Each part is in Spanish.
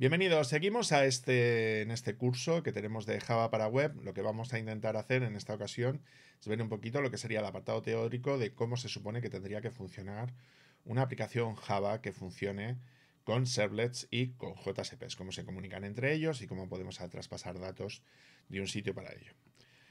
Bienvenidos, seguimos a este, en este curso que tenemos de Java para web. Lo que vamos a intentar hacer en esta ocasión es ver un poquito lo que sería el apartado teórico de cómo se supone que tendría que funcionar una aplicación Java que funcione con servlets y con JSPs, cómo se comunican entre ellos y cómo podemos traspasar datos de un sitio para ello.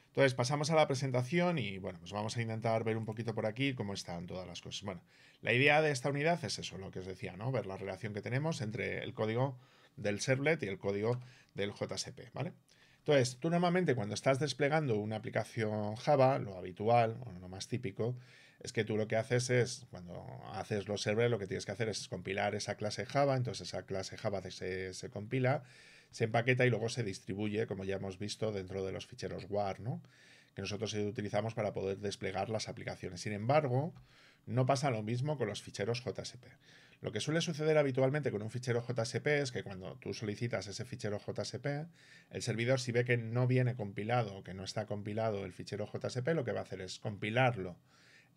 Entonces pasamos a la presentación y bueno, pues vamos a intentar ver un poquito por aquí cómo están todas las cosas. Bueno, la idea de esta unidad es eso, lo que os decía, ¿no? Ver la relación que tenemos entre el código del servlet y el código del JSP, ¿vale? Entonces, tú normalmente cuando estás desplegando una aplicación Java, lo habitual o lo más típico, es que tú lo que haces es, cuando haces los servlets, lo que tienes que hacer es compilar esa clase Java, entonces esa clase Java se, se compila, se empaqueta y luego se distribuye, como ya hemos visto, dentro de los ficheros WAR, ¿no? Que nosotros utilizamos para poder desplegar las aplicaciones. Sin embargo, no pasa lo mismo con los ficheros JSP. Lo que suele suceder habitualmente con un fichero JSP es que cuando tú solicitas ese fichero JSP, el servidor si ve que no viene compilado o que no está compilado el fichero JSP, lo que va a hacer es compilarlo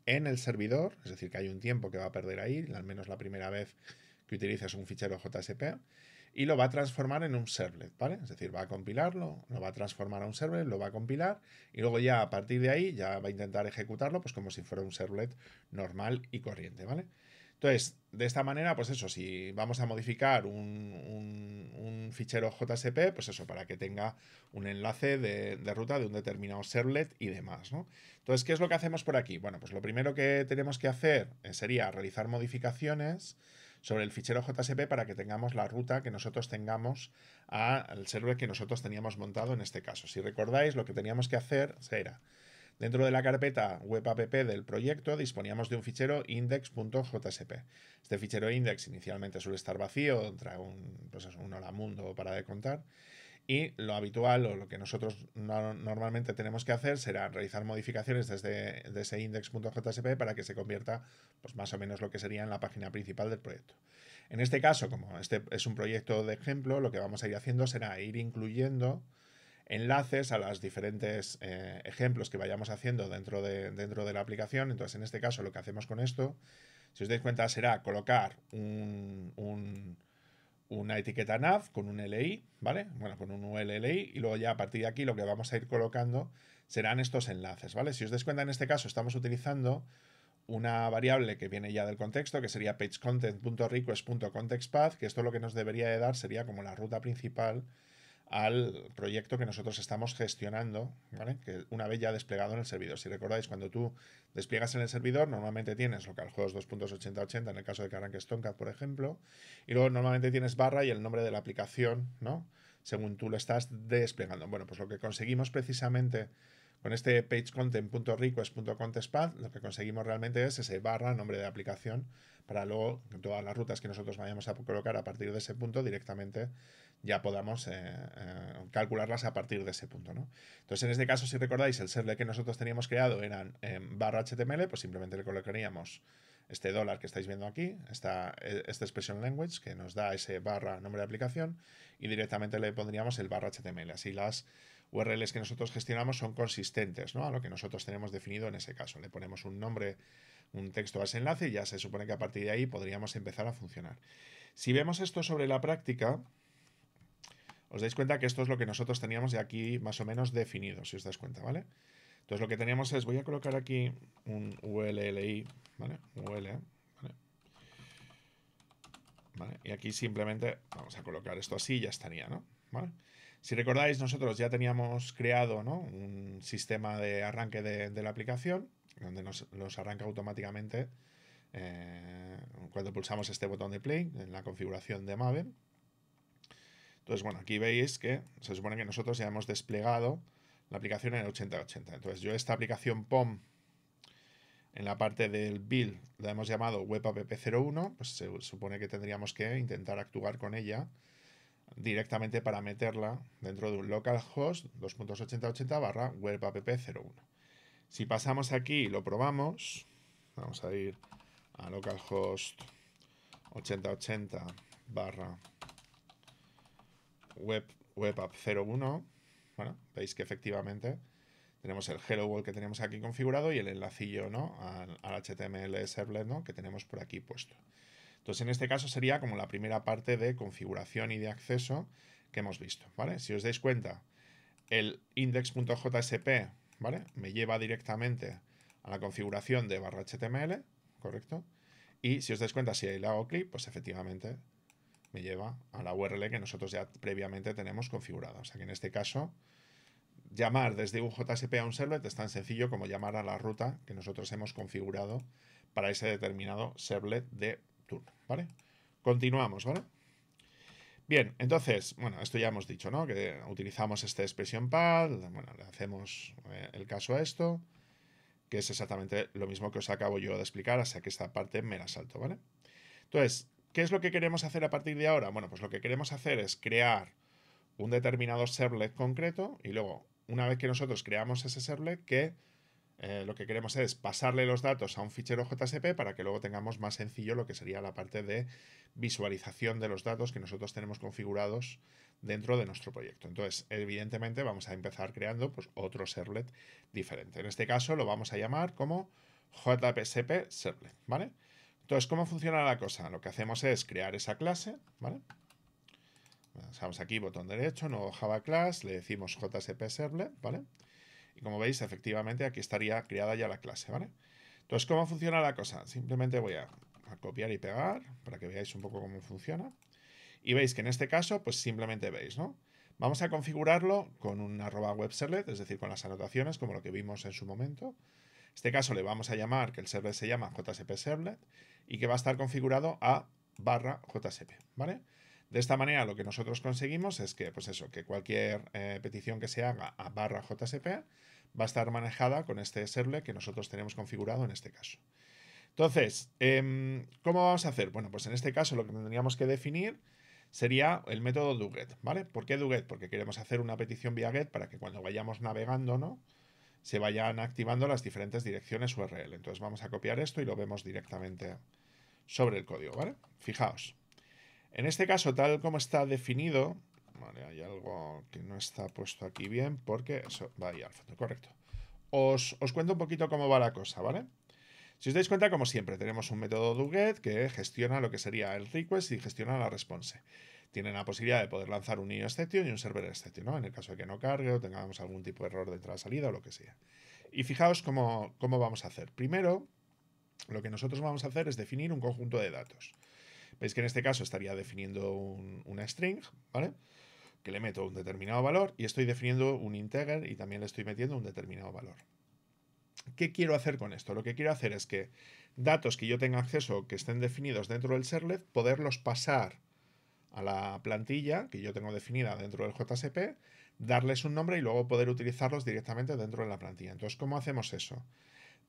en el servidor, es decir, que hay un tiempo que va a perder ahí, al menos la primera vez que utilices un fichero JSP, y lo va a transformar en un servlet, ¿vale? Es decir, va a compilarlo, lo va a transformar a un servlet, lo va a compilar, y luego ya a partir de ahí ya va a intentar ejecutarlo pues como si fuera un servlet normal y corriente, ¿vale? Entonces, de esta manera, pues eso, si vamos a modificar un, fichero JSP, pues eso, para que tenga un enlace de, ruta de un determinado servlet y demás, Entonces, ¿qué es lo que hacemos por aquí? Bueno, pues lo primero que tenemos que hacer eh, sería realizar modificaciones sobre el fichero JSP para que tengamos la ruta que nosotros tengamos al server que nosotros teníamos montado en este caso. Si recordáis, lo que teníamos que hacer era Dentro de la carpeta web app del proyecto disponíamos de un fichero index.jsp. Este fichero index inicialmente suele estar vacío, trae un, pues un hola mundo para de contar. Y lo habitual o lo que nosotros normalmente tenemos que hacer será realizar modificaciones desde, ese index.jsp para que se convierta pues más o menos lo que sería en la página principal del proyecto. En este caso, como este es un proyecto de ejemplo, lo que vamos a ir haciendo será ir incluyendo enlaces a los diferentes eh, ejemplos que vayamos haciendo dentro de, dentro de la aplicación. Entonces, en este caso, lo que hacemos con esto, si os dais cuenta, será colocar un, una etiqueta nav con un LI, ¿vale? Bueno, con un ULLI y luego ya a partir de aquí lo que vamos a ir colocando serán estos enlaces, ¿vale? Si os dais cuenta, en este caso estamos utilizando una variable que viene ya del contexto, que sería pagecontent.request.contextpath, que esto lo que nos debería de dar sería como la ruta principal al proyecto que nosotros estamos gestionando, ¿vale? que una vez ya desplegado en el servidor. Si recordáis, cuando tú despliegas en el servidor, normalmente tienes localhost 2.8080, en el caso de que arranques por ejemplo, y luego normalmente tienes barra y el nombre de la aplicación, ¿no? según tú lo estás desplegando. Bueno, pues lo que conseguimos precisamente con este pagecontent.request.contestpad, lo que conseguimos realmente es ese barra, nombre de aplicación, para luego todas las rutas que nosotros vayamos a colocar a partir de ese punto directamente ya podamos eh, eh, calcularlas a partir de ese punto. Entonces, en este caso, si recordáis, el server que nosotros teníamos creado eran em, barra HTML, pues simplemente le colocaríamos este dólar que estáis viendo aquí, esta, eh, expression language que nos da ese barra nombre de aplicación y directamente le pondríamos el barra HTML. Así las URLs que nosotros gestionamos son consistentes a lo que nosotros tenemos definido en ese caso. Le ponemos un nombre, un texto a ese enlace y ya se supone que a partir de ahí podríamos empezar a funcionar. Si vemos esto sobre la práctica, os dais cuenta que esto es lo que nosotros teníamos de aquí más o menos definido, si os dais cuenta, ¿vale? Entonces lo que teníamos es, voy a colocar aquí un ULLI, ¿vale? UL, ¿eh? ¿vale? Y aquí simplemente vamos a colocar esto así y ya estaría, ¿no? Si recordáis, nosotros ya teníamos creado ¿no? un sistema de arranque de, la aplicación, donde nos los arranca automáticamente eh, cuando pulsamos este botón de play en la configuración de Maven. Entonces, bueno, aquí veis que se supone que nosotros ya hemos desplegado la aplicación en el 8080. Entonces, yo esta aplicación POM en la parte del build la hemos llamado WebApp01, pues se supone que tendríamos que intentar actuar con ella directamente para meterla dentro de un localhost 2.8080 barra webapp01. Si pasamos aquí y lo probamos, vamos a ir a localhost 8080 barra web, app 01, bueno, veis que efectivamente tenemos el Hello World que tenemos aquí configurado y el enlacillo ¿no? al, HTML servlet ¿no? que tenemos por aquí puesto. Entonces, en este caso sería como la primera parte de configuración y de acceso que hemos visto, ¿vale? Si os dais cuenta, el index.jsp, ¿vale? Me lleva directamente a la configuración de barra HTML, ¿correcto? Y si os dais cuenta, si le hago clic, pues efectivamente me lleva a la URL que nosotros ya previamente tenemos configurada. O sea que en este caso, llamar desde un JSP a un servlet es tan sencillo como llamar a la ruta que nosotros hemos configurado para ese determinado servlet de turno, ¿vale? Continuamos, ¿vale? Bien, entonces, bueno, esto ya hemos dicho, ¿no? Que utilizamos esta expresión pad, bueno, le hacemos eh, el caso a esto, que es exactamente lo mismo que os acabo yo de explicar, así que esta parte me la salto, ¿vale? Entonces, ¿Qué es lo que queremos hacer a partir de ahora? Bueno, pues lo que queremos hacer es crear un determinado servlet concreto y luego, una vez que nosotros creamos ese servlet, que eh, lo que queremos es pasarle los datos a un fichero JSP para que luego tengamos más sencillo lo que sería la parte de visualización de los datos que nosotros tenemos configurados dentro de nuestro proyecto. Entonces, evidentemente vamos a empezar creando pues, otro servlet diferente. En este caso lo vamos a llamar como JPSP servlet, ¿vale? Entonces, ¿cómo funciona la cosa? Lo que hacemos es crear esa clase, ¿vale? Vamos aquí, botón derecho, nuevo Java Class, le decimos JSP Servlet, ¿vale? Y como veis, efectivamente, aquí estaría creada ya la clase, ¿vale? Entonces, ¿cómo funciona la cosa? Simplemente voy a, copiar y pegar para que veáis un poco cómo funciona. Y veis que en este caso, pues simplemente veis, ¿no? Vamos a configurarlo con un arroba web servlet, es decir, con las anotaciones, como lo que vimos en su momento. En este caso le vamos a llamar, que el servlet se llama JSP Servlet, y que va a estar configurado a barra JSP, ¿vale? De esta manera lo que nosotros conseguimos es que, pues eso, que cualquier eh, petición que se haga a barra JSP va a estar manejada con este serle que nosotros tenemos configurado en este caso. Entonces, em, ¿cómo vamos a hacer? Bueno, pues en este caso lo que tendríamos que definir sería el método doGet, ¿vale? ¿Por qué doGet? Porque queremos hacer una petición vía get para que cuando vayamos navegando, ¿no? Se vayan activando las diferentes direcciones URL. Entonces vamos a copiar esto y lo vemos directamente sobre el código, ¿vale? Fijaos. En este caso, tal como está definido, vale, hay algo que no está puesto aquí bien porque eso va ahí al fondo, correcto. Os, cuento un poquito cómo va la cosa, ¿vale? Si os dais cuenta, como siempre, tenemos un método doGet que gestiona lo que sería el request y gestiona la response. Tienen la posibilidad de poder lanzar un niño exception y un server exception, ¿no? En el caso de que no cargue o tengamos algún tipo de error de entrada-salida o lo que sea. Y fijaos cómo, cómo vamos a hacer. Primero, lo que nosotros vamos a hacer es definir un conjunto de datos. Veis que en este caso estaría definiendo un, una string, ¿vale? Que le meto un determinado valor y estoy definiendo un integer y también le estoy metiendo un determinado valor. ¿Qué quiero hacer con esto? Lo que quiero hacer es que datos que yo tenga acceso, que estén definidos dentro del serlet, poderlos pasar a la plantilla que yo tengo definida dentro del JSP, darles un nombre y luego poder utilizarlos directamente dentro de la plantilla. Entonces, ¿cómo hacemos eso?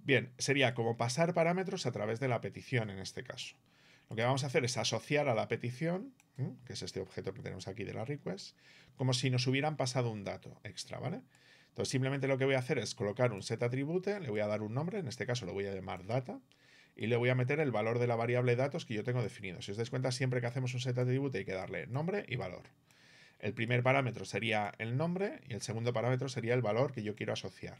Bien, sería como pasar parámetros a través de la petición en este caso. Lo que vamos a hacer es asociar a la petición, que es este objeto que tenemos aquí de la request, como si nos hubieran pasado un dato extra, ¿vale? Entonces simplemente lo que voy a hacer es colocar un set atribute, le voy a dar un nombre, en este caso lo voy a llamar data, y le voy a meter el valor de la variable datos que yo tengo definido. Si os dais cuenta, siempre que hacemos un set atribute hay que darle nombre y valor. El primer parámetro sería el nombre y el segundo parámetro sería el valor que yo quiero asociar.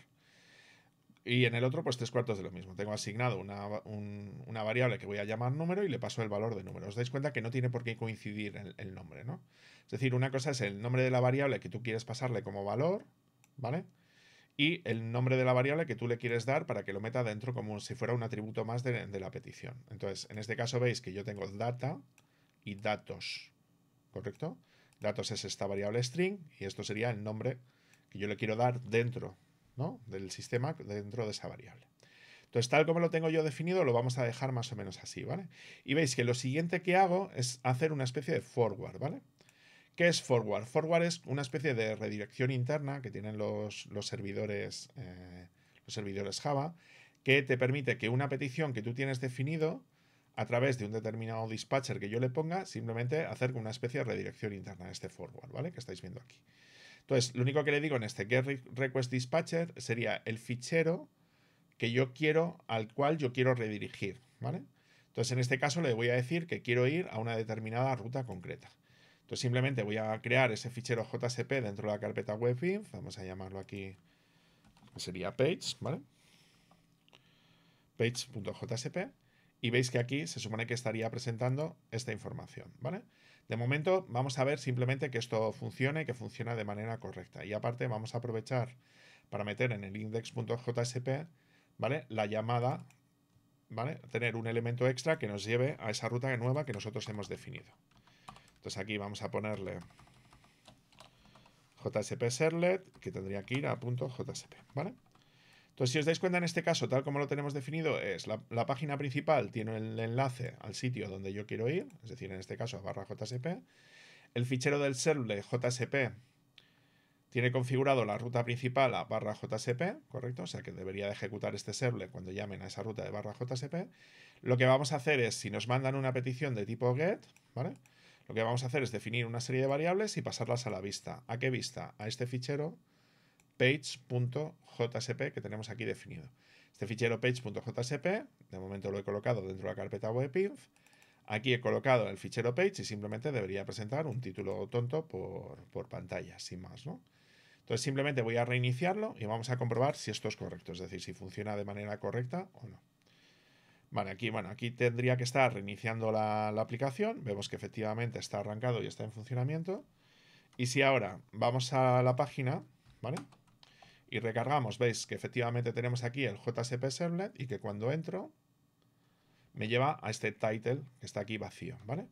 Y en el otro, pues tres cuartos de lo mismo. Tengo asignado una, variable que voy a llamar número y le paso el valor de número. Os dais cuenta que no tiene por qué coincidir el, nombre, ¿no? Es decir, una cosa es el nombre de la variable que tú quieres pasarle como valor, ¿vale? Y el nombre de la variable que tú le quieres dar para que lo meta dentro como si fuera un atributo más de, de la petición. Entonces, en este caso veis que yo tengo data y datos, ¿correcto? Datos es esta variable string y esto sería el nombre que yo le quiero dar dentro del sistema dentro de esa variable. Entonces, tal como lo tengo yo definido, lo vamos a dejar más o menos así, ¿vale? Y veis que lo siguiente que hago es hacer una especie de forward, ¿vale? ¿Qué es forward? Forward es una especie de redirección interna que tienen los, los servidores, eh, los servidores Java, que te permite que una petición que tú tienes definido a través de un determinado dispatcher que yo le ponga, simplemente hacer una especie de redirección interna, este forward, ¿vale? Que estáis viendo aquí. Entonces, lo único que le digo en este GetRequestDispatcher request dispatcher sería el fichero que yo quiero, al cual yo quiero redirigir, ¿vale? Entonces, en este caso le voy a decir que quiero ir a una determinada ruta concreta. Entonces, simplemente voy a crear ese fichero JSP dentro de la carpeta WebInf, vamos a llamarlo aquí, sería page, ¿vale? Page.jsp y veis que aquí se supone que estaría presentando esta información, ¿vale? De momento vamos a ver simplemente que esto funcione, que funciona de manera correcta. Y aparte vamos a aprovechar para meter en el index.jsp, ¿vale? La llamada, ¿vale? Tener un elemento extra que nos lleve a esa ruta nueva que nosotros hemos definido. Entonces aquí vamos a ponerle jsp serlet, que tendría que ir a punto .jsp, ¿vale? Entonces, si os dais cuenta, en este caso, tal como lo tenemos definido, es la, página principal tiene el enlace al sitio donde yo quiero ir, es decir, en este caso, a barra JSP. El fichero del servlet JSP tiene configurado la ruta principal a barra JSP, ¿correcto? O sea que debería de ejecutar este servlet cuando llamen a esa ruta de barra JSP. Lo que vamos a hacer es, si nos mandan una petición de tipo get, ¿vale? Lo que vamos a hacer es definir una serie de variables y pasarlas a la vista. ¿A qué vista? A este fichero page.jsp que tenemos aquí definido. Este fichero page.jsp, de momento lo he colocado dentro de la carpeta webinf. Aquí he colocado el fichero page y simplemente debería presentar un título tonto por, pantalla, sin más, ¿no? Entonces simplemente voy a reiniciarlo y vamos a comprobar si esto es correcto, es decir, si funciona de manera correcta o no. Vale, aquí, bueno, aquí tendría que estar reiniciando la, la, aplicación. Vemos que efectivamente está arrancado y está en funcionamiento. Y si ahora vamos a la página, ¿vale? y recargamos, veis que efectivamente tenemos aquí el JSP Servlet y que cuando entro me lleva a este title que está aquí vacío, ¿vale?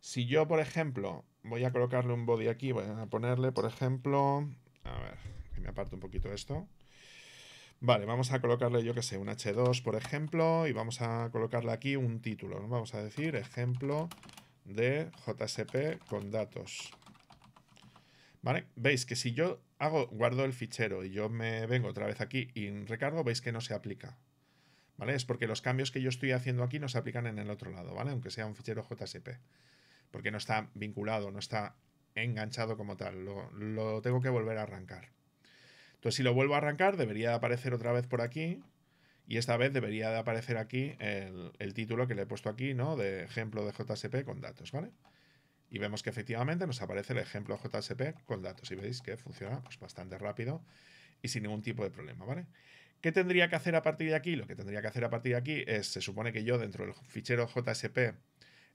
Si yo, por ejemplo, voy a colocarle un body aquí, voy a ponerle, por ejemplo, a ver, que me aparto un poquito esto. Vale, vamos a colocarle, yo que sé, un H2, por ejemplo, y vamos a colocarle aquí un título. Vamos a decir ejemplo de JSP con datos. ¿Vale? Veis que si yo guardo el fichero y yo me vengo otra vez aquí y recargo, veis que no se aplica. ¿Vale? Es porque los cambios que yo estoy haciendo aquí no se aplican en el otro lado, ¿vale? Aunque sea un fichero JSP. Porque no está vinculado, no está enganchado como tal. Lo, tengo que volver a arrancar. Entonces, si lo vuelvo a arrancar, debería de aparecer otra vez por aquí. Y esta vez debería de aparecer aquí el, título que le he puesto aquí, ¿no? De ejemplo de JSP con datos, ¿vale? vale y vemos que efectivamente nos aparece el ejemplo JSP con datos. Y veis que funciona pues, bastante rápido y sin ningún tipo de problema, ¿vale? ¿Qué tendría que hacer a partir de aquí? Lo que tendría que hacer a partir de aquí es, se supone que yo dentro del fichero JSP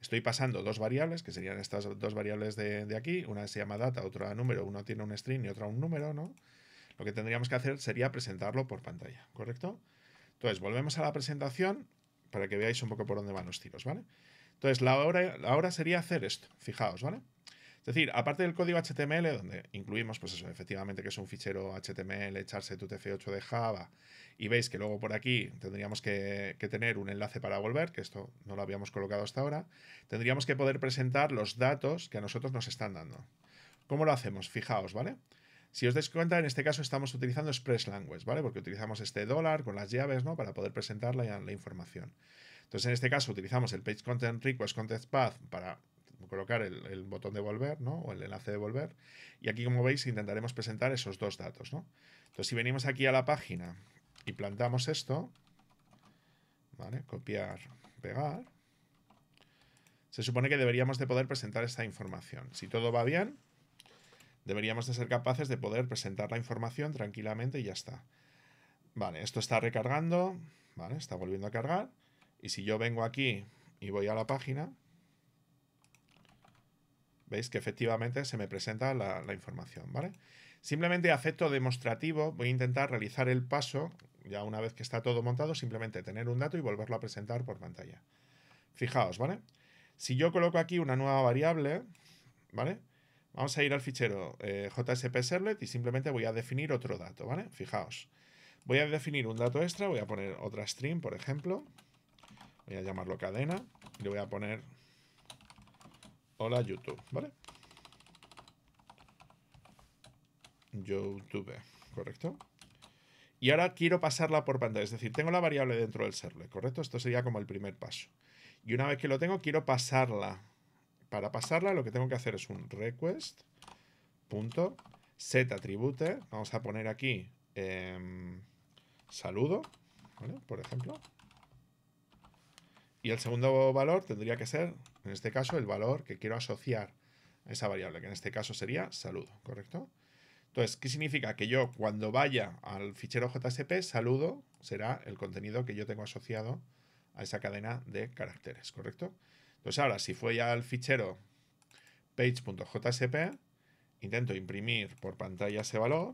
estoy pasando dos variables, que serían estas dos variables de, aquí. Una se llama data, otra número. Uno tiene un string y otra un número, ¿no? Lo que tendríamos que hacer sería presentarlo por pantalla, ¿correcto? Entonces, volvemos a la presentación para que veáis un poco por dónde van los tiros, ¿vale? vale entonces, la hora, la sería hacer esto, fijaos, ¿vale? Es decir, aparte del código HTML, donde incluimos, pues eso, efectivamente, que es un fichero HTML, echarse tu TF8 de Java, y veis que luego por aquí tendríamos que, tener un enlace para volver, que esto no lo habíamos colocado hasta ahora, tendríamos que poder presentar los datos que a nosotros nos están dando. ¿Cómo lo hacemos? Fijaos, ¿vale? Si os dais cuenta, en este caso estamos utilizando Express Language, ¿vale? Porque utilizamos este dólar con las llaves, ¿no? Para poder presentar la información. Entonces, en este caso, utilizamos el Page Content Request content Path para colocar el, botón de volver, ¿no? O el enlace de volver. Y aquí, como veis, intentaremos presentar esos dos datos, Entonces, si venimos aquí a la página y plantamos esto, ¿vale? Copiar, pegar. Se supone que deberíamos de poder presentar esta información. Si todo va bien, deberíamos de ser capaces de poder presentar la información tranquilamente y ya está. Vale, esto está recargando, ¿vale? Está volviendo a cargar. Y si yo vengo aquí y voy a la página, veis que efectivamente se me presenta la, información, ¿vale? Simplemente a efecto demostrativo voy a intentar realizar el paso, ya una vez que está todo montado, simplemente tener un dato y volverlo a presentar por pantalla. Fijaos, ¿vale? Si yo coloco aquí una nueva variable, ¿vale? Vamos a ir al fichero eh, JSP Serlet y simplemente voy a definir otro dato, ¿vale? Fijaos. Voy a definir un dato extra, voy a poner otra string, por ejemplo. Voy a llamarlo cadena y le voy a poner hola YouTube, ¿vale? YouTube, ¿correcto? Y ahora quiero pasarla por pantalla, es decir, tengo la variable dentro del server, ¿correcto? Esto sería como el primer paso. Y una vez que lo tengo, quiero pasarla. Para pasarla lo que tengo que hacer es un request punto set Vamos a poner aquí em, saludo, ¿vale? Por ejemplo. Y el segundo valor tendría que ser, en este caso, el valor que quiero asociar a esa variable, que en este caso sería saludo, ¿correcto? Entonces, ¿qué significa? Que yo cuando vaya al fichero JSP, saludo será el contenido que yo tengo asociado a esa cadena de caracteres, ¿correcto? Entonces ahora, si voy al fichero page.jsp, intento imprimir por pantalla ese valor,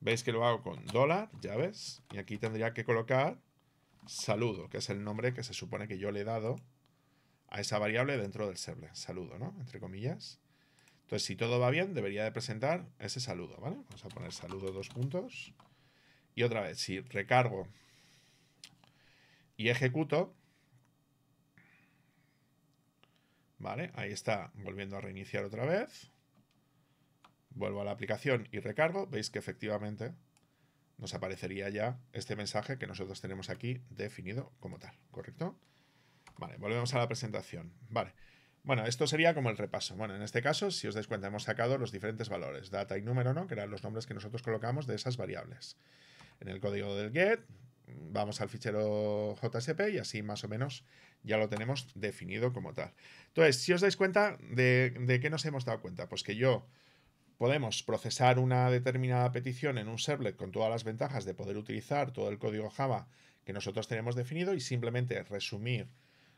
veis que lo hago con dólar, ves, y aquí tendría que colocar saludo, que es el nombre que se supone que yo le he dado a esa variable dentro del server. Saludo, ¿no? Entre comillas. Entonces, si todo va bien, debería de presentar ese saludo, ¿vale? Vamos a poner saludo dos puntos. Y otra vez, si recargo y ejecuto, ¿vale? Ahí está, volviendo a reiniciar otra vez. Vuelvo a la aplicación y recargo. Veis que efectivamente nos aparecería ya este mensaje que nosotros tenemos aquí definido como tal, ¿correcto? Vale, volvemos a la presentación. Vale. Bueno, esto sería como el repaso. Bueno, en este caso, si os dais cuenta, hemos sacado los diferentes valores, data y número, ¿no? Que eran los nombres que nosotros colocamos de esas variables. En el código del get, vamos al fichero JSP y así más o menos ya lo tenemos definido como tal. Entonces, si os dais cuenta, ¿de, de qué nos hemos dado cuenta? Pues que yo podemos procesar una determinada petición en un servlet con todas las ventajas de poder utilizar todo el código Java que nosotros tenemos definido y simplemente resumir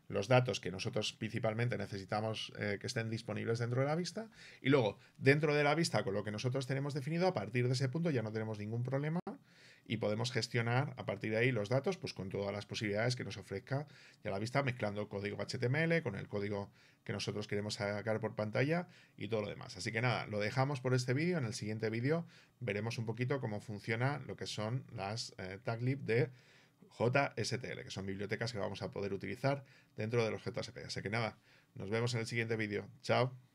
los datos que nosotros principalmente necesitamos eh, que estén disponibles dentro de la vista y luego dentro de la vista con lo que nosotros tenemos definido a partir de ese punto ya no tenemos ningún problema y podemos gestionar a partir de ahí los datos pues con todas las posibilidades que nos ofrezca ya la vista mezclando código HTML con el código que nosotros queremos sacar por pantalla y todo lo demás. Así que nada, lo dejamos por este vídeo. En el siguiente vídeo veremos un poquito cómo funciona lo que son las eh, taglib de JSTL, que son bibliotecas que vamos a poder utilizar dentro de los JSP. Así que nada, nos vemos en el siguiente vídeo. Chao.